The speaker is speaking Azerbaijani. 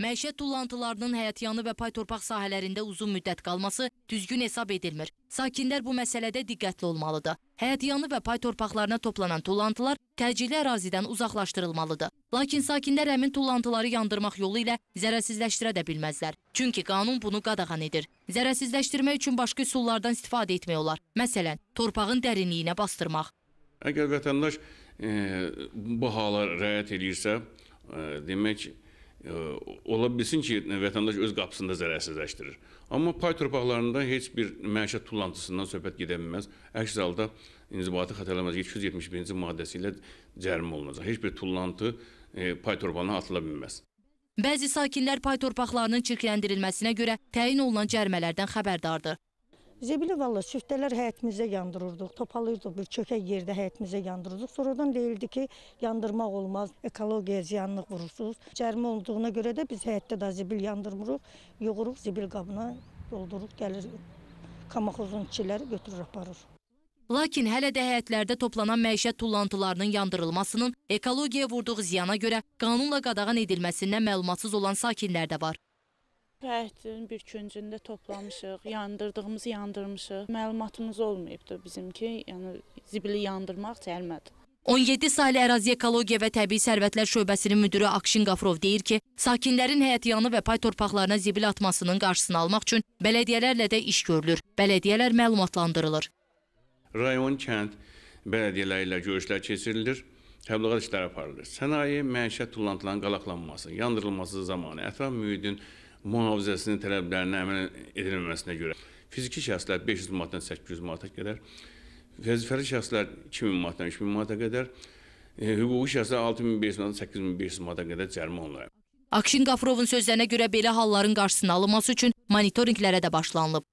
Məişət tullantılarının həyətyanı və pay torpaq sahələrində uzun müddət qalması düzgün hesab edilmir. Sakinlər bu məsələdə diqqətli olmalıdır. Həyətyanı və pay torpaqlarına toplanan tullantılar təcili ərazidən uzaqlaşdırılmalıdır. Lakin sakinlər həmin tullantıları yandırmaq yolu ilə zərərsizləşdirə də bilməzlər. Çünki qanun bunu qadağan edir. Zərərsizləşdirmək üçün başqa üsullardan istifadə etmək olar. Məsələn, torpağın dərinliyinə bastırmaq. Əgər vətəndaş e, bu hala rəyət edirsə, e, demək ki, ola bilsin ki, vətəndaş öz qapısında zərərsizləşdirir. Amma pay torpaqlarında heç bir məişət tullantısından söhbət gedə bilməz. Əks halda inzibati xətərləməz 271-ci maddəsi ilə cərimə olunacaq. Heç bir tullantı e, pay torpağına atıla bilməz. Bəzi sakinlər pay torpaqlarının çirkləndirilməsinə görə təyin olunan cərimələrdən xəbərdardır. Zebili valla süftələr həyətimizə yandırırdıq, topalayırdıq, bir çökək yerdə həyətimizə yandırırdıq. Sonradan deyildi ki, yandırmaq olmaz, ekologiya ziyanlıq vurursunuz. Cərmə olduğuna görə də biz həyətdə də zibil yandırmırıq, yoğuruq zibil qabına doldururuq, gəlir kamaxozun içiləri götürür, aparır. Lakin hələ də həyətlərdə toplanan məişət tullantılarının yandırılmasının ekologiyaya vurduğu ziyana görə qanunla qadağan edilməsindən məlumatsız olan sakinlər də var. Həyətin bir küncündə toplamışıq, yandırdığımızı yandırmışıq. Məlumatımız olmayıbdı bizimki, yəni zibili yandırmaq cəlmədir. 17 saylı ərazi ekologiya və təbii sərvətlər şöbəsinin müdürü Akşin Qafrov deyir ki, sakinlərin həyətyanı və pay torpaqlarına zibil atmasının qarşısını almaq üçün bələdiyyələrlə də iş görülür. Bələdiyyələr məlumatlandırılır. Rayon kənd bələdiyyələri ilə görüşlər keçirilir təbliğat işləri aparılır. Sənaye, məişət tullantılarının qalaqlanması, yandırılması zamanı ətraf mühitin mühafizəsinin tələblərinə əməl edilməməsinə görə fiziki şəxslər 500 manatdan 800 manata qədər, vəzifəli şəxslər 2000 manatdan 3000 manata qədər, e, hüquqi şəxslər 6500 manatdan 8500 manata qədər cərimə olunur. Akşin Qafurovun sözlərinə görə belə halların qarşısını alınması üçün monitorinqlərə də başlanılıb.